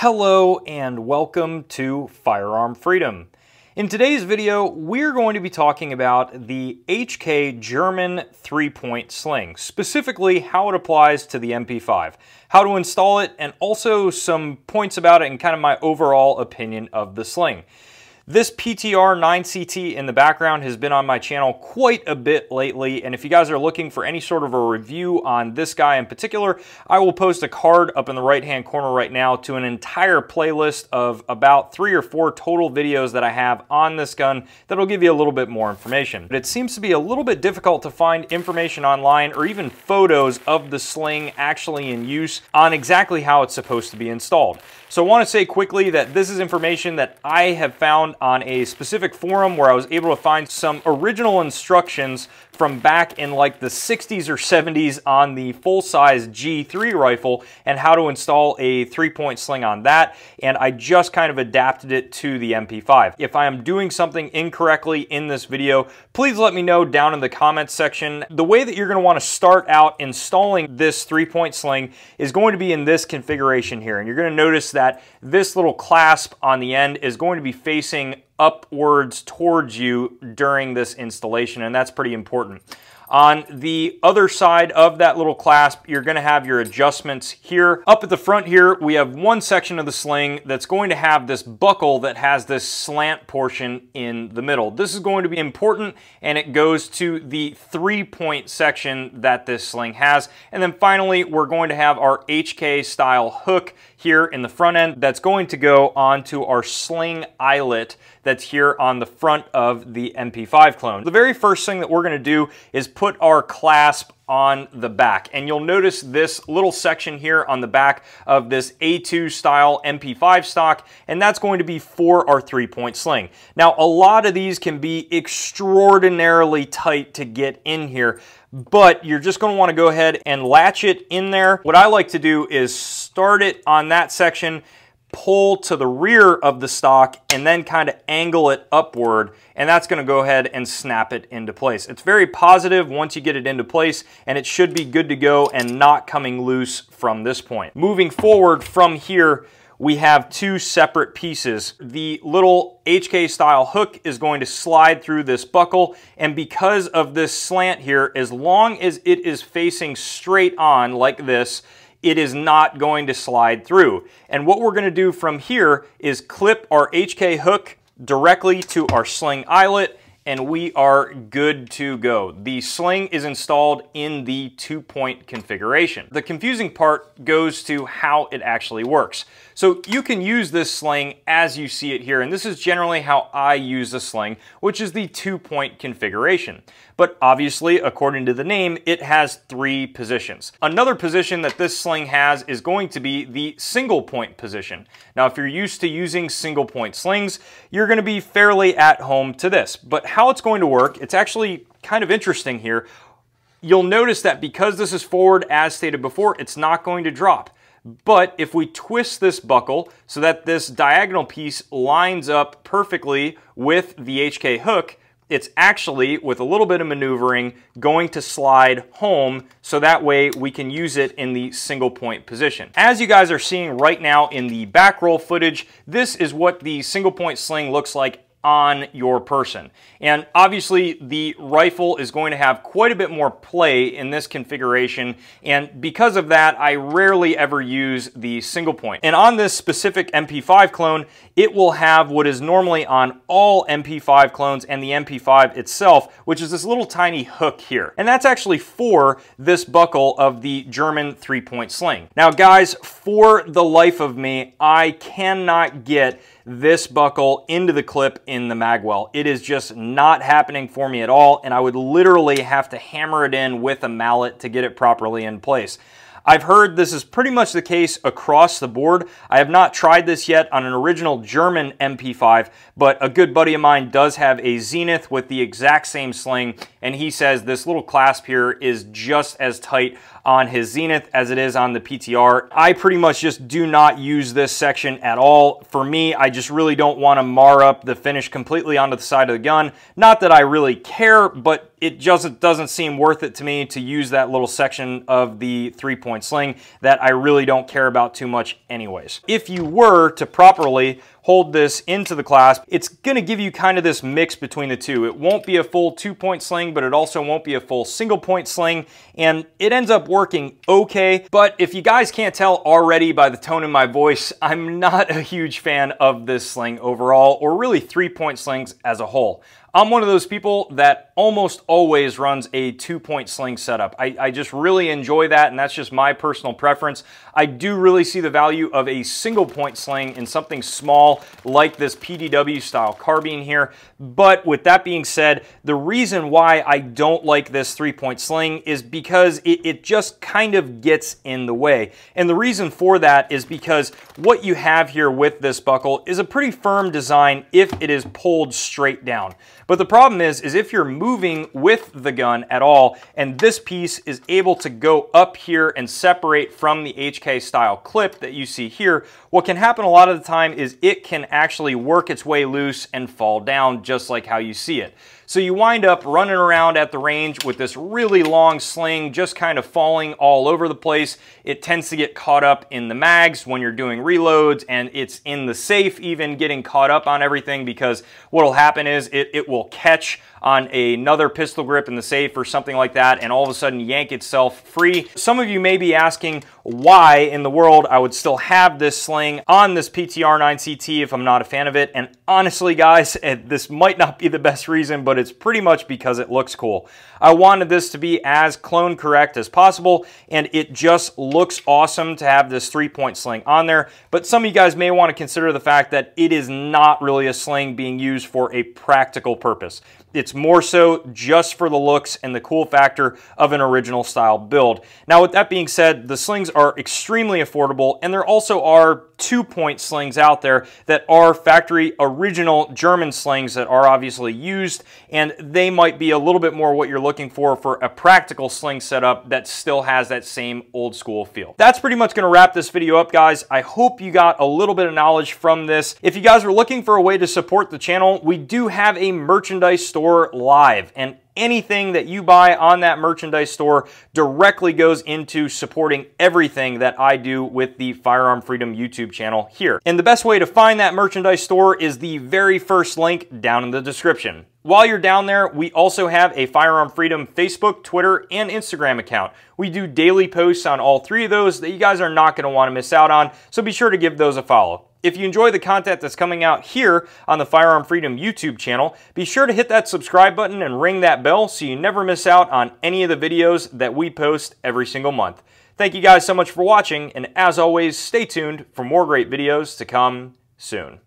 Hello and welcome to Firearm Freedom. In today's video, we're going to be talking about the HK German three-point sling, specifically how it applies to the MP5, how to install it, and also some points about it and kind of my overall opinion of the sling. This PTR 9CT in the background has been on my channel quite a bit lately, and if you guys are looking for any sort of a review on this guy in particular, I will post a card up in the right-hand corner right now to an entire playlist of about three or four total videos that I have on this gun that'll give you a little bit more information. But it seems to be a little bit difficult to find information online or even photos of the sling actually in use on exactly how it's supposed to be installed. So I wanna say quickly that this is information that I have found on a specific forum where I was able to find some original instructions from back in like the 60s or 70s on the full-size G3 rifle and how to install a three-point sling on that. And I just kind of adapted it to the MP5. If I am doing something incorrectly in this video, please let me know down in the comments section. The way that you're gonna wanna start out installing this three-point sling is going to be in this configuration here. And you're gonna notice that this little clasp on the end is going to be facing upwards towards you during this installation, and that's pretty important. On the other side of that little clasp, you're gonna have your adjustments here. Up at the front here, we have one section of the sling that's going to have this buckle that has this slant portion in the middle. This is going to be important and it goes to the three point section that this sling has. And then finally, we're going to have our HK style hook here in the front end that's going to go onto our sling eyelet that's here on the front of the MP5 clone. The very first thing that we're gonna do is put our clasp on the back. And you'll notice this little section here on the back of this A2 style MP5 stock, and that's going to be for our three point sling. Now, a lot of these can be extraordinarily tight to get in here, but you're just gonna to want to go ahead and latch it in there. What I like to do is start it on that section pull to the rear of the stock and then kind of angle it upward and that's going to go ahead and snap it into place. It's very positive once you get it into place and it should be good to go and not coming loose from this point. Moving forward from here, we have two separate pieces. The little HK style hook is going to slide through this buckle and because of this slant here, as long as it is facing straight on like this, it is not going to slide through. And what we're gonna do from here is clip our HK hook directly to our sling eyelet and we are good to go. The sling is installed in the two-point configuration. The confusing part goes to how it actually works. So you can use this sling as you see it here, and this is generally how I use a sling, which is the two-point configuration. But obviously, according to the name, it has three positions. Another position that this sling has is going to be the single point position. Now, if you're used to using single point slings, you're gonna be fairly at home to this. But how it's going to work, it's actually kind of interesting here. You'll notice that because this is forward as stated before, it's not going to drop. But if we twist this buckle so that this diagonal piece lines up perfectly with the HK hook, it's actually, with a little bit of maneuvering, going to slide home so that way we can use it in the single point position. As you guys are seeing right now in the back roll footage, this is what the single point sling looks like on your person. And obviously the rifle is going to have quite a bit more play in this configuration and because of that I rarely ever use the single point. And on this specific MP5 clone it will have what is normally on all MP5 clones and the MP5 itself which is this little tiny hook here. And that's actually for this buckle of the German three-point sling. Now guys for the life of me I cannot get this buckle into the clip in the magwell. It is just not happening for me at all, and I would literally have to hammer it in with a mallet to get it properly in place. I've heard this is pretty much the case across the board. I have not tried this yet on an original German MP5, but a good buddy of mine does have a Zenith with the exact same sling, and he says this little clasp here is just as tight on his Zenith as it is on the PTR. I pretty much just do not use this section at all. For me, I just really don't want to mar up the finish completely onto the side of the gun. Not that I really care, but it just doesn't seem worth it to me to use that little section of the three-point sling that I really don't care about too much anyways. If you were to properly hold this into the clasp, it's gonna give you kind of this mix between the two. It won't be a full two point sling, but it also won't be a full single point sling. And it ends up working okay. But if you guys can't tell already by the tone in my voice, I'm not a huge fan of this sling overall, or really three point slings as a whole. I'm one of those people that almost always runs a two-point sling setup. I, I, just really enjoy that, and that's just my personal preference. I do really see the value of a single-point sling in something small like this PDW-style carbine here. But with that being said, the reason why I don't like this three-point sling is because it, it just kind of gets in the way. And the reason for that is because what you have here with this buckle is a pretty firm design if it is pulled straight down. But the problem is, is if you're moving with the gun at all, and this piece is able to go up here and separate from the HK style clip that you see here, what can happen a lot of the time is it can actually work its way loose and fall down just like how you see it. So you wind up running around at the range with this really long sling just kind of falling all over the place. It tends to get caught up in the mags when you're doing reloads and it's in the safe even getting caught up on everything because what'll happen is it, it will will catch on another pistol grip in the safe or something like that and all of a sudden yank itself free. Some of you may be asking, why in the world I would still have this sling on this PTR9CT if I'm not a fan of it. And honestly, guys, this might not be the best reason, but it's pretty much because it looks cool. I wanted this to be as clone correct as possible, and it just looks awesome to have this three-point sling on there. But some of you guys may want to consider the fact that it is not really a sling being used for a practical purpose. It's more so just for the looks and the cool factor of an original style build. Now, with that being said, the slings are extremely affordable, and there also are two-point slings out there that are factory original German slings that are obviously used, and they might be a little bit more what you're looking for for a practical sling setup that still has that same old school feel. That's pretty much gonna wrap this video up, guys. I hope you got a little bit of knowledge from this. If you guys are looking for a way to support the channel, we do have a merchandise store live, and anything that you buy on that merchandise store directly goes into supporting everything that I do with the Firearm Freedom YouTube YouTube channel here. And the best way to find that merchandise store is the very first link down in the description. While you're down there, we also have a Firearm Freedom Facebook, Twitter, and Instagram account. We do daily posts on all three of those that you guys are not gonna wanna miss out on, so be sure to give those a follow. If you enjoy the content that's coming out here on the Firearm Freedom YouTube channel, be sure to hit that subscribe button and ring that bell so you never miss out on any of the videos that we post every single month. Thank you guys so much for watching, and as always, stay tuned for more great videos to come soon.